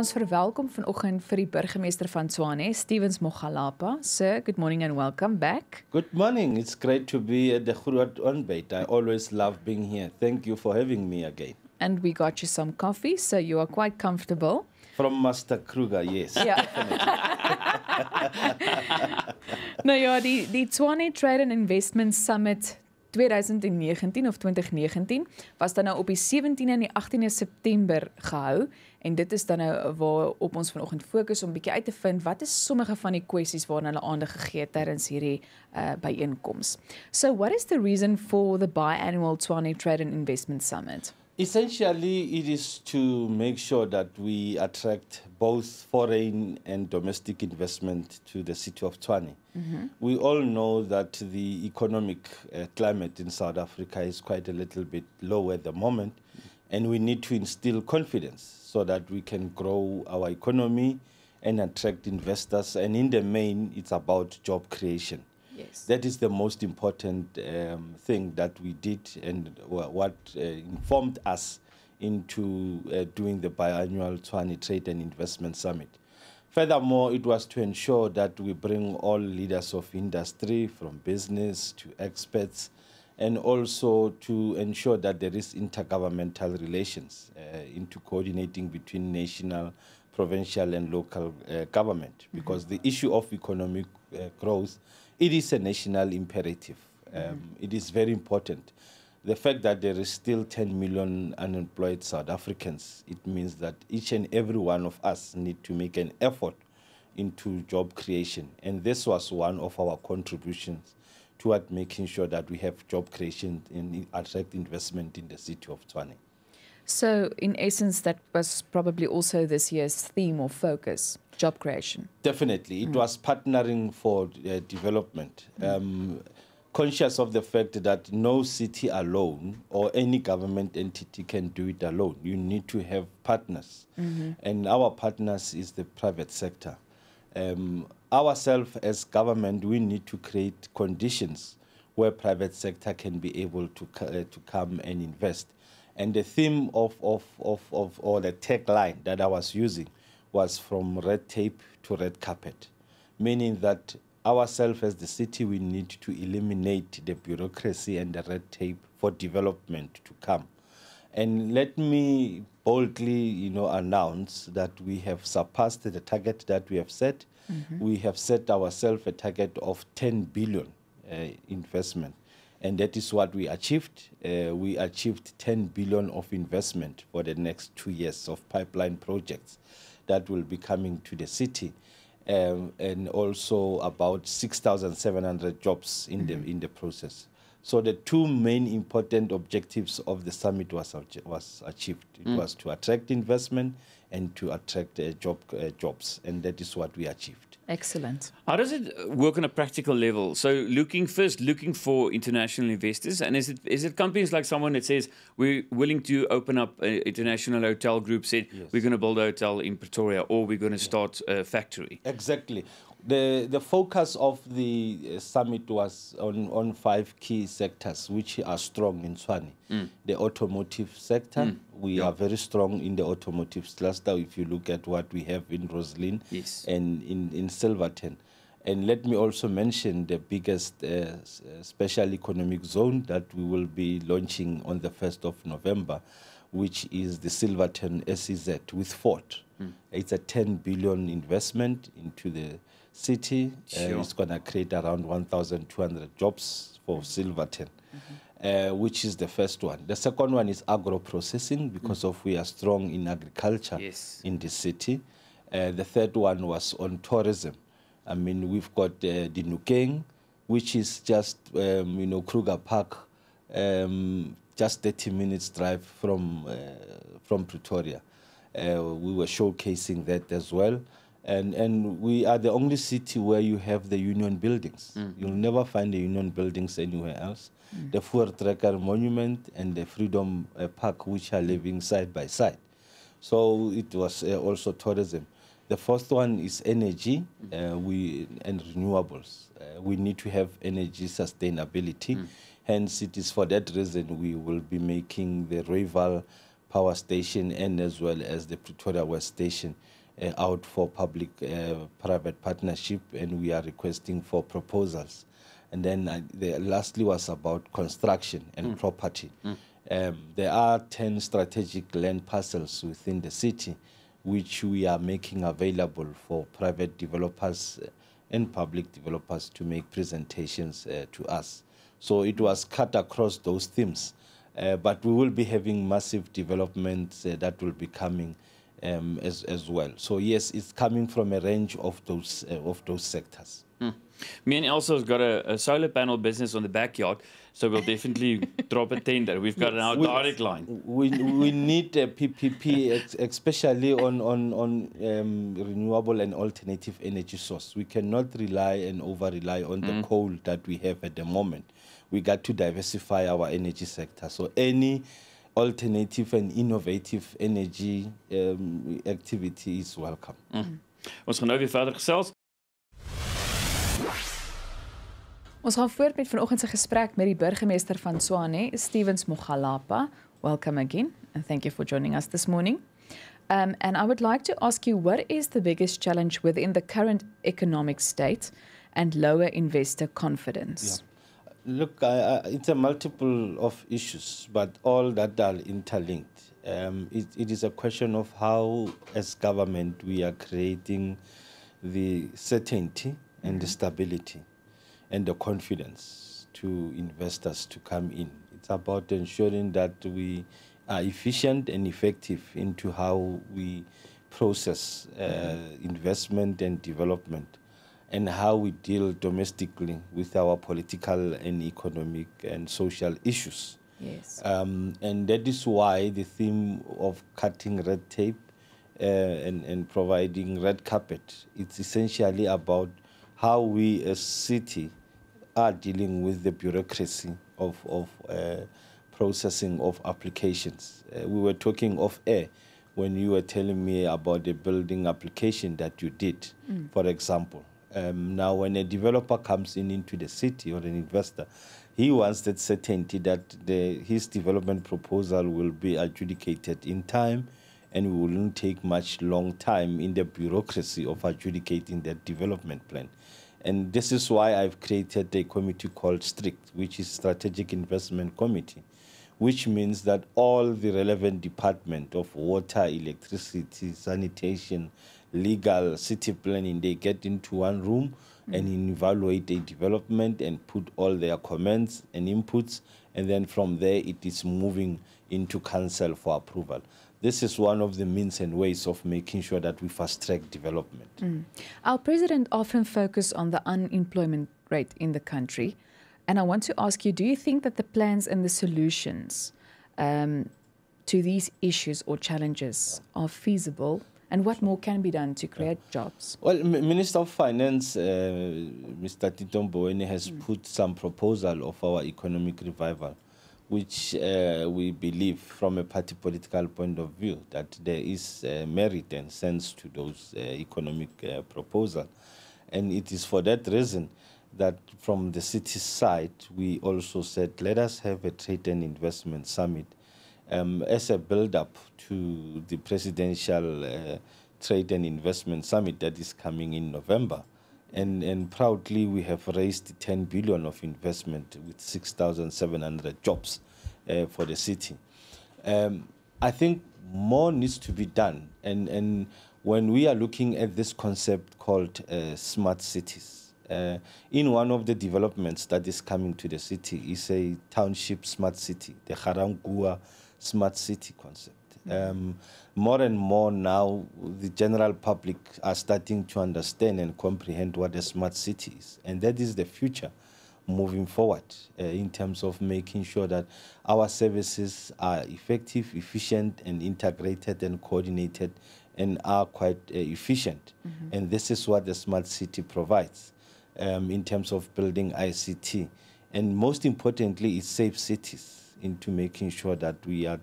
ons verwelkom vanoggend vir die burgemeester van Tswane, Stevens Mogalapa. So, good morning and welcome back. Good morning. It's great to be at the Groot Onbyt. I always love being here. Thank you for having me again. And we got you some coffee, so you are quite comfortable. From Master Kruger, yes. Yeah. nou ja, die die Tswane Trade and Investment Summit 2019 of 2019 was dan nou op die 17 en die 18de September gehou en dit is dan nou waar op ons vanoggend fokus om bietjie uit te vind wat is sommige van die kwessies waarna hulle aandag gegee het tydens hierdie uh, byeenkomste. So what is the reason for the biannual Tshwane Trade and Investment Summit? Essentially, it is to make sure that we attract both foreign and domestic investment to the city of Tuani. Mm -hmm. We all know that the economic uh, climate in South Africa is quite a little bit low at the moment, and we need to instill confidence so that we can grow our economy and attract investors. And in the main, it's about job creation. Yes. That is the most important um, thing that we did and what uh, informed us into uh, doing the biannual Tswane Trade and Investment Summit. Furthermore, it was to ensure that we bring all leaders of industry, from business to experts, and also to ensure that there is intergovernmental relations uh, into coordinating between national, provincial, and local uh, government. Mm-hmm. Because mm -hmm. the issue of economic uh, growth it is a national imperative. Um, mm. It is very important. The fact that there is still 10 million unemployed South Africans, it means that each and every one of us need to make an effort into job creation. And this was one of our contributions toward making sure that we have job creation and attract investment in the city of Tshwane. So, in essence, that was probably also this year's theme or focus job creation? Definitely. It mm. was partnering for uh, development. Mm. Um, conscious of the fact that no city alone or any government entity can do it alone. You need to have partners. Mm -hmm. And our partners is the private sector. Um, ourselves as government, we need to create conditions where private sector can be able to, uh, to come and invest. And the theme of, of, of, of, or the tagline that I was using was from red tape to red carpet, meaning that ourselves as the city, we need to eliminate the bureaucracy and the red tape for development to come. And let me boldly, you know, announce that we have surpassed the target that we have set. Mm -hmm. We have set ourselves a target of 10 billion uh, investment, and that is what we achieved. Uh, we achieved 10 billion of investment for the next two years of pipeline projects that will be coming to the city. Um, and also about 6,700 jobs in mm -hmm. the in the process. So the two main important objectives of the summit was was achieved. It mm. was to attract investment and to attract uh, job uh, jobs, and that is what we achieved. Excellent. How does it work on a practical level? So, looking first, looking for international investors, and is it is it companies like someone that says we're willing to open up an international hotel group, said yes. we're going to build a hotel in Pretoria or we're going to start a factory? Exactly. The the focus of the uh, summit was on on five key sectors which are strong in Swanee. mm. the automotive sector. Mm we are very strong in the automotive cluster. If you look at what we have in Roslyn yes. and in, in Silverton. And let me also mention the biggest uh, uh special economic zone that we will be launching on the 1st of November, which is the Silverton SEZ with Fort. Mm. It's a 10 billion investment into the city. Uh, sure. Uh, it's going to create around 1,200 jobs for Silverton. Mm-hmm. Uh, which is the first one. The second one is agro-processing because mm. of we are strong in agriculture yes. in the city. Uh, the third one was on tourism. I mean, we've got uh, the Nukeng, which is just, um, you know, Kruger Park, um, just 30 minutes drive from, uh, from Pretoria. Uh, we were showcasing that as well. And, and we are the only city where you have the union buildings. Mm. You'll never find the union buildings anywhere else. Mm. The Fuertrekker Monument and the Freedom uh, Park, which are living side by side. So it was uh, also tourism. The first one is energy mm. uh, we, and renewables. Uh, we need to have energy sustainability. Mm. Hence, it is for that reason we will be making the Rival power station and as well as the Pretoria West station uh, out for public-private uh, partnership, and we are requesting for proposals. And then the lastly was about construction and mm. property. Mm. Um, there are 10 strategic land parcels within the city which we are making available for private developers uh, and public developers to make presentations uh, to us. So it was cut across those themes. Uh, but we will be having massive developments uh, that will be coming um, as, as well. So yes, it's coming from a range of those uh, of those sectors. Hmm. Me and Elsa has got a, a, solar panel business on the backyard, so we'll definitely drop a tender. We've got yes. an direct line. We, we need a PPP, especially on, on, on um, renewable and alternative energy source. We cannot rely and over-rely on mm. the hmm. coal that we have at the moment. We got to diversify our energy sector. So any alternative and innovative energy um, activity is welcome. Mm -hmm. Ons gaan nou weer verder gesels. Ons gaan voort met vanoggend se gesprek met die burgemeester van Swane, Stevens Mogalapa. Welcome again and thank you for joining us this morning. Um, and I would like to ask you what is the biggest challenge within the current economic state and lower investor confidence? Yeah. Look, I, I, it's a multiple of issues, but all that are interlinked. Um, it, it is a question of how, as government, we are creating the certainty and mm-hmm. the stability and the confidence to investors to come in. It's about ensuring that we are efficient and effective into how we process uh, mm-hmm. investment and development and how we deal domestically with our political and economic and social issues. Yes. Um, and that is why the theme of cutting red tape uh, and, and providing red carpet, it's essentially about how we as city are dealing with the bureaucracy of, of uh, processing of applications. Uh, we were talking off air when you were telling me about the building application that you did, mm. for example. Um, now, when a developer comes in into the city or an investor, he wants that certainty that the, his development proposal will be adjudicated in time and will not take much long time in the bureaucracy of adjudicating that development plan. And this is why I've created a committee called STRICT, which is Strategic Investment Committee, which means that all the relevant department of water, electricity, sanitation, legal, city planning, they get into one room mm. and evaluate a development and put all their comments and inputs. And then from there, it is moving into council for approval. This is one of the means and ways of making sure that we fast track development. Mm. Our president often focuses on the unemployment rate in the country. And I want to ask you do you think that the plans and the solutions um, to these issues or challenges are feasible? And what more can be done to create jobs? Well, Minister of Finance, uh, Mr. Tito Mboweni, has mm. put some proposal of our economic revival, which uh, we believe, from a party political point of view, that there is uh, merit and sense to those uh, economic uh, proposal, and it is for that reason that from the city side, we also said, let us have a trade and investment summit um, as a build-up to the presidential uh, trade and investment summit that is coming in November. And, and proudly, we have raised 10 billion of investment with 6,700 jobs uh, for the city. Um, I think more needs to be done. And, and when we are looking at this concept called uh, smart cities, uh, in one of the developments that is coming to the city is a township smart city, the Harangua smart city concept. Mm-hmm. Um, more and more now, the general public are starting to understand and comprehend what a smart city is. And that is the future moving forward uh, in terms of making sure that our services are effective, efficient, and integrated and coordinated and are quite uh, efficient. Mm -hmm. And this is what the smart city provides um, in terms of building ICT. And most importantly, it saves cities into making sure that we are,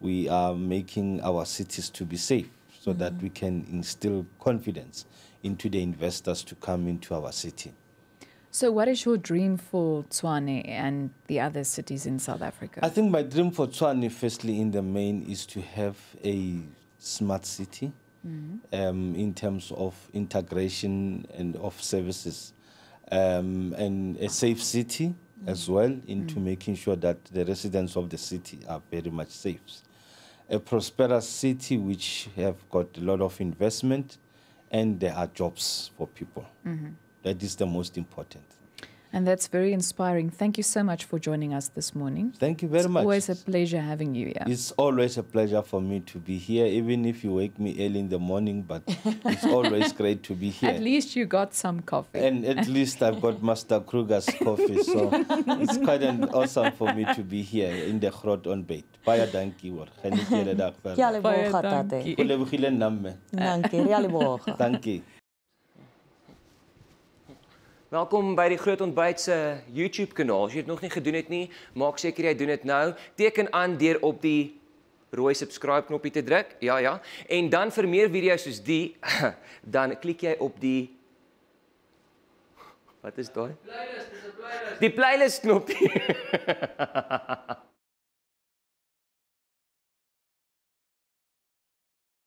we are making our cities to be safe so mm -hmm. that mm-hmm. we can instill confidence into the investors to come into our city. So, what is your dream for Tswane and the other cities in South Africa? I think my dream for Tswane, firstly, in the main, is to have a smart city mm -hmm. um, in terms of integration and of services um, and a safe city mm. as well into mm. making sure that the residents of the city are very much safe. A prosperous city which have got a lot of investment and there are jobs for people. Mm -hmm. That is the most important. And that's very inspiring. Thank you so much for joining us this morning. Thank you very it's much. Always a pleasure having you here. It's always a pleasure for me to be here, even if you wake me early in the morning, but it's always great to be here. At least you got some coffee. And at least I've got Master Kruger's coffee. So it's quite an awesome for me to be here in the Hrot on Bait. Baie dankie hoor. Geniet julle dag verder. Ja, Dankie. Dankie. Dankie. Welkom by die Groot Ontbyt se YouTube kanaal. As jy dit nog nie gedoen het nie, maak seker jy doen dit nou. Teken aan deur op die rooi subscribe knoppie te druk. Ja, ja. En dan vir meer video's soos die, dan klik jy op die Wat is daai? Playlist, dis 'n playlist. Die playlist knoppie.